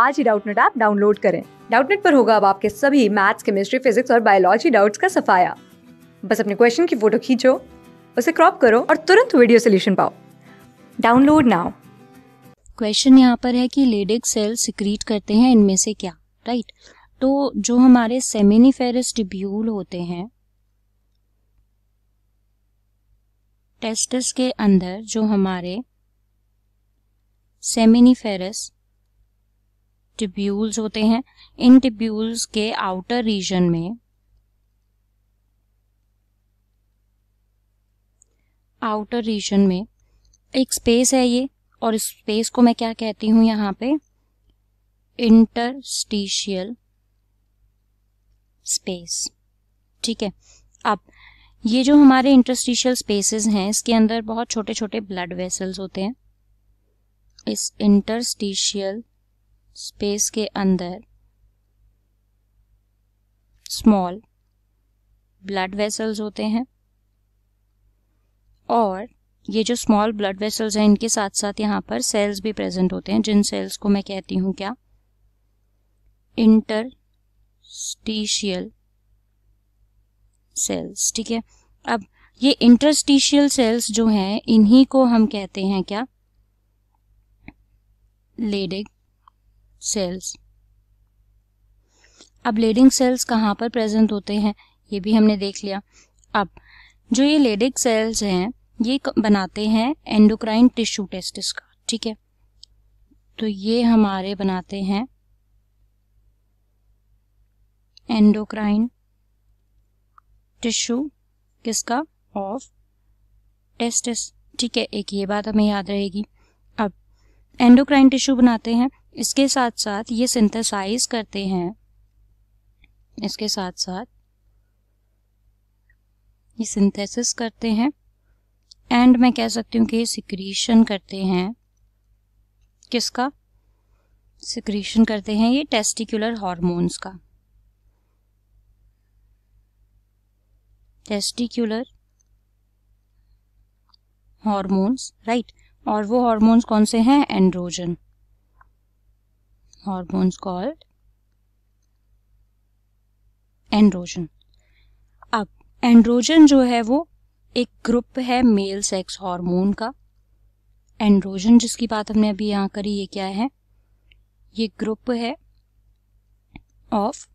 आज ही Doubtnut app download करें डाउटनेट पर होगा अब आपके सभी मैथ्स केमिस्ट्री फिजिक्स और बायोलॉजी डाउट्स का सफाया बस अपने क्वेश्चन की फोटो खींचो उसे क्रॉप करो और तुरंत वीडियो सोल्यूशन पाओ डाउनलोड नाउ क्वेश्चन यहाँ पर है कि लेडिक सेल सिक्रीट करते हैं इनमें से क्या राइट right? तो जो हमारे सेमिनिफेरस टिब्यूल होते हैं टेस्टिस के अंदर जो हमारे सेमिनिफेरस टिब्यूल्स होते हैं इन टिब्यूल्स के आउटर रीजन में आउटर रीजन में एक स्पेस है ये और इस स्पेस को मैं क्या कहती हूँ यहाँ पे इंटरस्टिशियल स्पेस ठीक है अब ये जो हमारे इंटरस्टिशियल स्पेसेस हैं इसके अंदर बहुत छोटे छोटे ब्लड वेसल्स होते हैं इस इंटरस्टिशियल स्पेस के अंदर स्मॉल ब्लड वेसल्स होते हैं और ये जो स्मॉल ब्लड वेसल्स हैं इनके साथ साथ यहाँ पर सेल्स भी प्रेजेंट होते हैं जिन सेल्स को मैं कहती हूँ क्या इंटरस्टिशियल सेल्स ठीक है अब ये इंटरस्टिशियल सेल्स जो हैं इन्हीं को हम कहते हैं क्या लेडिक सेल्स अब लेडिंग सेल्स कहाँ पर प्रेजेंट होते हैं ये भी हमने देख लिया अब जो ये लेडिंग सेल्स हैं ये बनाते हैं एंडोक्राइन टिश्यू टेस्टिस का ठीक है तो ये हमारे बनाते हैं एंडोक्राइन टिश्यू किसका ऑफ टेस्टिस ठीक है एक ये बात हमें याद रहेगी अब एंडोक्राइन टिश्यू बनाते हैं इसके साथ साथ ये सिंथेसाइज करते हैं इसके साथ साथ ये सिंथेसिस करते हैं एंड मैं कह सकती हूँ कि ये सिक्रीशन करते हैं किसका सिक्रीशन करते हैं ये टेस्टिकुलर हार्मोन्स का टेस्टिकुलर हॉर्मोन्स राइट और वो हार्मोन्स कौन से हैं एंड्रोजन hormones कॉल्ड एंड्रोजन अब एंड्रोजन जो है वो एक ग्रुप है मेल सेक्स हार्मोन का एंड्रोजन जिसकी बात हमने अभी यहां करी ये क्या है ये ग्रुप है ऑफ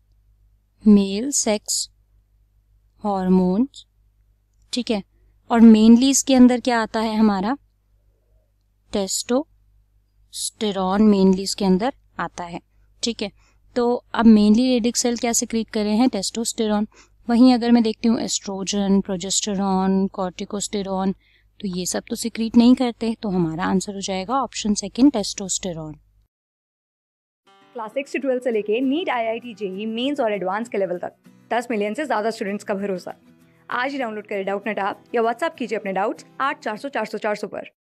मेल सेक्स हार्मोन ठीक है और मेनली इसके अंदर क्या आता है हमारा टेस्टो स्टेरॉन मेनली इसके अंदर आता है ठीक है तो अब मेनली रेडिक सेल क्या सिक्रीट कर रहे हैं टेस्टोस्टेरॉन वहीं अगर मैं देखती हूँ एस्ट्रोजन प्रोजेस्टेरॉन कॉर्टिकोस्टेरॉन तो ये सब तो सिक्रीट नहीं करते तो हमारा आंसर हो जाएगा option second testosterone class six से ट्वेल्थ से लेके NEET I I T JEE Mains और एडवांस के लेवल तक 10 मिलियन से ज़्यादा स्टूडेंट्स का भरोसा आज ही डाउनलोड करें डाउट नेट आप या व्हाट्सअप कीजिए अपने डाउट्स आठ चार सौ चार सौ चार सौ पर